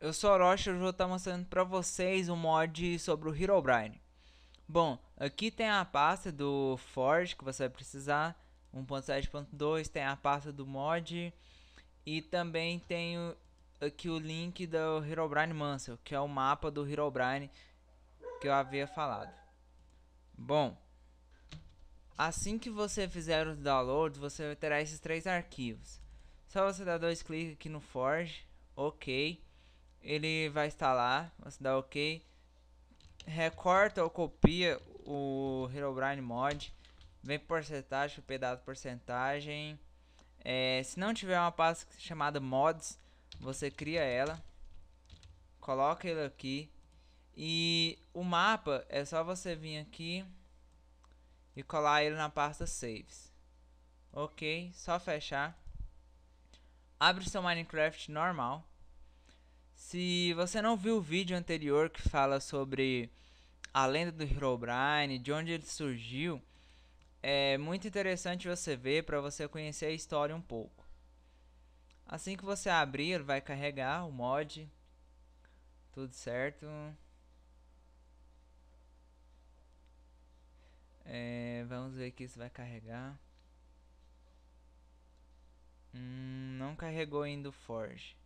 Eu sou Orochi e hoje vou estar mostrando para vocês um mod sobre o Herobrine. Bom, aqui tem a pasta do Forge que você vai precisar, 1.7.2, tem a pasta do mod e também tenho aqui o link do Herobrine Mansell, que é o mapa do Herobrine que eu havia falado. Bom, assim que você fizer os downloads, você terá esses três arquivos. Só você dar dois cliques aqui no Forge, ok ele vai instalar, você dá OK, recorta ou copia o Herobrine mod, vem porcentagem, pedaço porcentagem. É, se não tiver uma pasta chamada mods, você cria ela, coloca ele aqui e o mapa é só você vir aqui e colar ele na pasta saves. Ok, só fechar. Abre seu Minecraft normal. Se você não viu o vídeo anterior que fala sobre a lenda do Herobrine, de onde ele surgiu, é muito interessante você ver para você conhecer a história um pouco. Assim que você abrir, vai carregar o mod. Tudo certo. É, vamos ver aqui se vai carregar. Hum, não carregou ainda o Forge.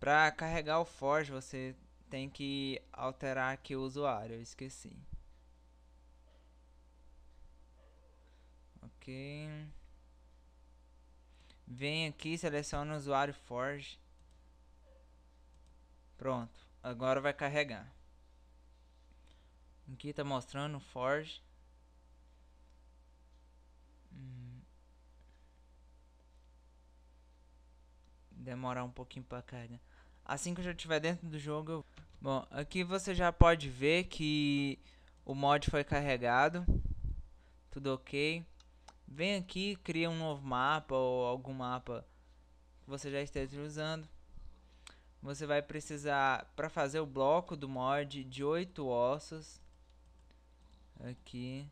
Para carregar o Forge, você tem que alterar aqui o usuário, eu esqueci. Ok. Vem aqui, seleciona o usuário Forge. Pronto, agora vai carregar. Aqui está mostrando o Forge. Hum. demorar um pouquinho pra carregar. Assim que eu já estiver dentro do jogo, eu... Bom, aqui você já pode ver que o mod foi carregado. Tudo ok. Vem aqui, cria um novo mapa ou algum mapa que você já esteja usando. Você vai precisar, para fazer o bloco do mod, de 8 ossos. Aqui.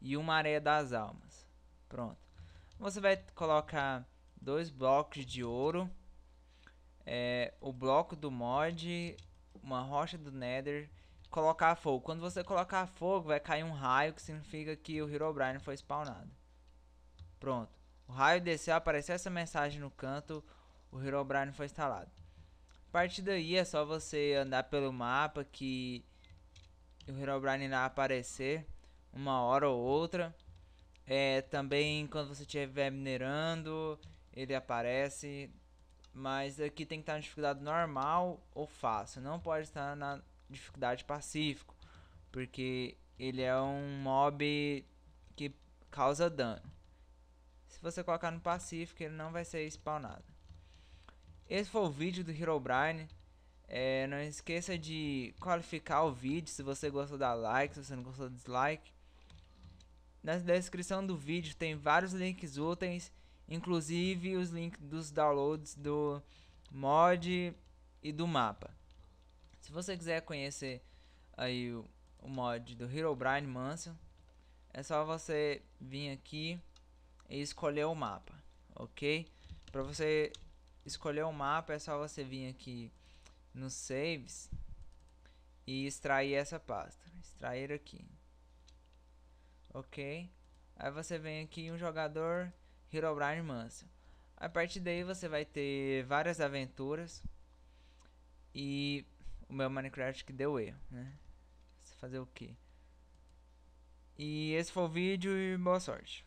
E uma areia das almas. Pronto. Você vai colocar dois blocos de ouro é, o bloco do mod, uma rocha do nether, colocar fogo. Quando você colocar fogo, vai cair um raio, que significa que o Herobrine foi spawnado. Pronto. O raio desceu, apareceu essa mensagem no canto, o Herobrine foi instalado. A partir daí é só você andar pelo mapa que o Herobrine irá aparecer uma hora ou outra. É, também quando você estiver minerando, ele aparece mas aqui tem que estar na dificuldade normal ou fácil, não pode estar na dificuldade pacífico, porque ele é um mob que causa dano. Se você colocar no pacífico, ele não vai ser spawnado. Esse foi o vídeo do Herobrine. É, não esqueça de qualificar o vídeo se você gostou dá like, se você não gostou dislike. Na descrição do vídeo tem vários links úteis inclusive os links dos downloads do mod e do mapa. Se você quiser conhecer aí o, o mod do Herobrine Mansion, é só você vir aqui e escolher o mapa, ok? Para você escolher o mapa é só você vir aqui nos saves e extrair essa pasta, extrair aqui, ok? Aí você vem aqui um jogador Herobrine Mansion. A partir daí você vai ter várias aventuras e o meu Minecraft que deu erro, né? Fazer o quê? E esse foi o vídeo e boa sorte.